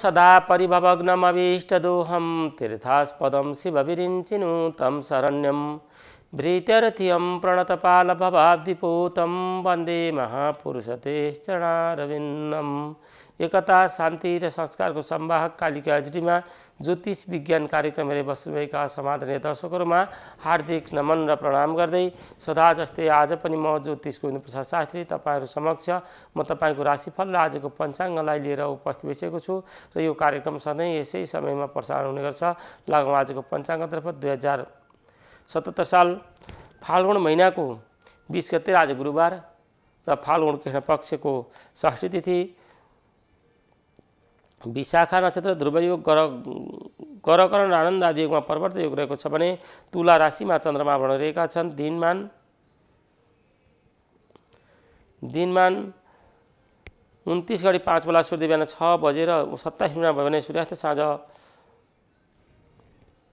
सदा परिभमग्नमभीष्टदोहं तीर्थास्पदं तं शरण्यं भ्रीत्यर्थियं प्रणतपालभवाब्धिपोतं वन्दे महापुरुषतेश्चरारविन्दम् एकता शान्ति र संस्कारको सम्वाहक कालीका हजुरीमा ज्योतिष विज्ञान कार्यक्रमहरू बस्नुभएका समाधान दर्शकहरूमा हार्दिक नमन र प्रणाम गर्दै सदा जस्तै आज पनि म ज्योतिषको गोविन्दप्रसाद शास्त्री तपाईँहरू समक्ष म तपाईँको राशिफल र आजको पञ्चाङ्गलाई लिएर उपस्थित भइसकेको छु र यो कार्यक्रम सधैँ यसै समयमा प्रसारण हुने गर्छ लगभग आजको पञ्चाङ्गतर्फ दुई हजार सतहत्तर साल फाल्गुन महिनाको बिस गते आज गुरुबार र फाल्गुन कृष्ण पक्षको षष्ठी तिथि विशाखा नक्षत्र ध्रुवयोग गर गरकरण आनन्द आदि योगमा पर्वत योग रहेको छ भने तुला राशिमा चन्द्रमा भरण छन् दिनमान दिनमान उन्तिस गडी पाँच बेला सूर्य बिहान छ बजेर सत्ताइस मिनटमा भयो भने सूर्यास्त साँझ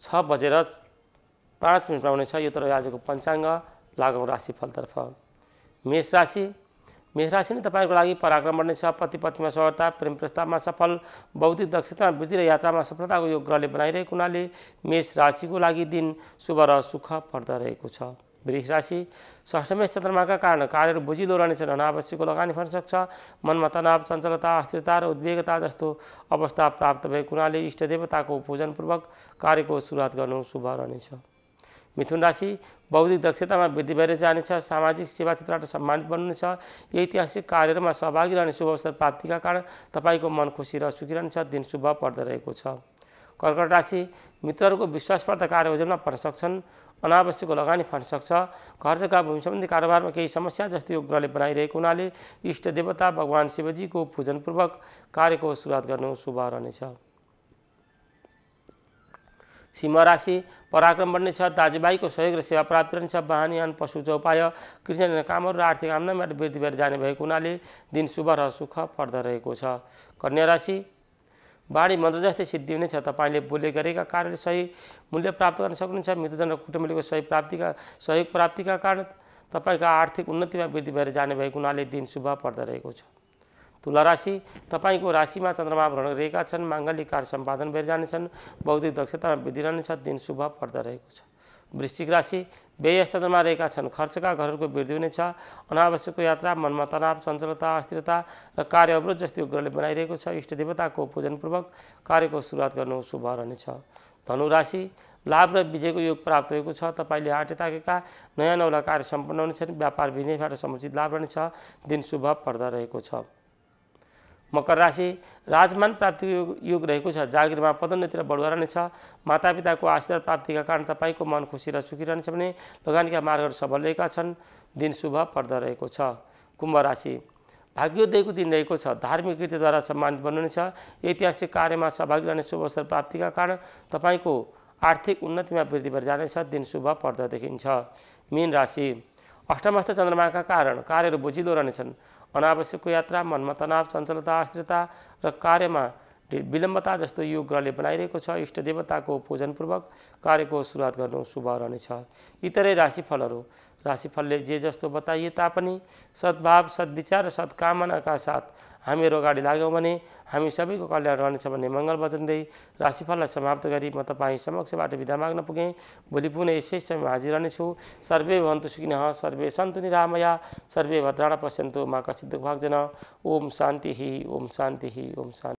छ बजेर पाँच मिनटमा हुनेछ यो तर आजको पञ्चाङ्ग लागौँ राशिफलतर्फ मेष राशि राशि नै तपाईँको लागि पराक्रम बढ्नेछ पति पत्नीमा सहरता प्रेम प्रस्तावमा सफल बौद्धिक दक्षतामा वृद्धि र यात्रामा सफलताको यो ग्रहले बनाइरहेको हुनाले मेष राशिको लागि दिन शुभ र सुख पर्द रहेको छ वृष राशि षष्ठमेश चन्द्रमाका कारण कार्यहरू बुझिलो रहनेछन् अनावश्यकको लगानी फर्न सक्छ मनमा तनाव चञ्चलता अस्थिरता र उद्वेगता जस्तो अवस्था प्राप्त भएको हुनाले इष्टदेवताको पूजनपूर्वक कार्यको सुरुवात गर्नु शुभ रहनेछ मिथुन राशि बौद्धिक दक्षतामा वृद्धि भएर जानेछ सामाजिक सेवा क्षेत्रबाट सम्मानित बन्नुहुनेछ यो ऐतिहासिक कार्यहरूमा सहभागी रहने शुभ अवसर प्राप्तिका कारण तपाईँको मन खुसी र सुखी रहनेछ दिन शुभ पर्द रहेको छ कर्कट राशि मित्रहरूको कार्य कार्ययोजनामा पर्न सक्छन् अनावश्यक लगानी फर्न सक्छ घर जग्गा भूमि सम्बन्धी कारोबारमा केही समस्या जस्तो यो ग्रहले बनाइरहेको हुनाले इष्ट देवता भगवान् शिवजीको पूजनपूर्वक कार्यको सुरुवात गर्नु शुभ रहनेछ सिंह राशि पराक्रम बन्ने छ दाजुभाइको सहयोग र सेवा प्राप्त रहनेछ वाहनयान पशु चौपाय कृषि कामहरू र आर्थिक आम्दानीबाट वृद्धि भएर जाने भएको हुनाले दिन शुभ र सुख पर्दो रहेको छ कन्या राशि बाढी मन्त्र जस्तै सिद्धि हुनेछ तपाईँले बोले गरेका कारणले सही मूल्य प्राप्त गर्न सक्नुहुन्छ मृत्युजन र कुटुम्बीको सही प्राप्तिका सहयोग प्राप्तिका कारण तपाईँका आर्थिक उन्नतिमा वृद्धि भएर जाने भएको हुनाले दिन शुभ पर्दो रहेको छ तुला राशि तपाईँको राशिमा चन्द्रमा भ्रमण रहेका छन् माङ्गलिक कार्य सम्पादन भइरहनेछन् बौद्धिक दक्षतामा वृद्धि रहनेछ दिन शुभ पर्दा रहेको छ वृश्चिक राशि व्यय चन्द्रमा रहेका छन् खर्चका घरहरूको वृद्धि हुनेछ अनावश्यकको यात्रा मनमा तनाव चञ्चलता अस्थिरता र कार्य अवरोध जस्तो ग्रहले बनाइरहेको छ इष्टदेवताको पूजनपूर्वक कार्यको सुरुवात गर्नु शुभ रहनेछ धनुराशि लाभ र विजयको योग प्राप्त भएको छ तपाईँले आँटे ताकेका नयाँ नौला कार्य सम्पन्न हुनेछन् व्यापार विनिमयबाट समुचित लाभ रहनेछ दिन शुभ पर्दा रहेको छ मकर राशि राजमान प्राप्ति योग रहेको छ जागिरमा पदोन्नति र बढुवा रहनेछ मातापिताको आशीर्वाद प्राप्तिका कारण तपाईँको मन खुसी र सुखी रहनेछ भने लगानीका मार्गहरू सबल रहेका छन् दिन शुभ पर्दो रहेको छ कुम्भ राशि भाग्योदयको दिन रहेको छ धार्मिक कृतिद्वारा सम्मानित बन्नुहुनेछ ऐतिहासिक कार्यमा सहभागी रहने शुभ अवसर प्राप्तिका कारण तपाईँको आर्थिक उन्नतिमा वृद्धि भएर जानेछ दिन शुभ पर्द देखिन्छ मीन राशि अष्टमस्थ चन्द्रमाका कारण कार्यहरू बोझिलो रहनेछन् अनावश्यकको यात्रा मनमा तनाव चञ्चलता अस्थिरता र कार्यमा विलम्बता जस्तो यो ग्रहले बनाइरहेको छ इष्टदेवताको पूजनपूर्वक कार्यको सुरुवात गर्नु शुभ रहनेछ इतरै राशिफलहरू राशिफलले जे जस्तो बताइए तापनि सद्भाव सद्विचार र सद्कामनाका साथ हामीहरू अगाडि लाग्यौँ भने हामी सबैको कल्याण रहनेछ भन्ने मङ्गल वचन दिई राशिफललाई समाप्त गरी म तपाईँ समक्षबाट विदा माग्न पुगेँ भोलि पुनः यसै समयमा हाजिर रहनेछु सर्वे भवन्तु सुखिनः सर्वे सन्तु रामया सर्वे भद्राणा पश्यन्तु मा दुःख दुःखभागजन ओम शान्ति ओम शान्ति ओम शान्ति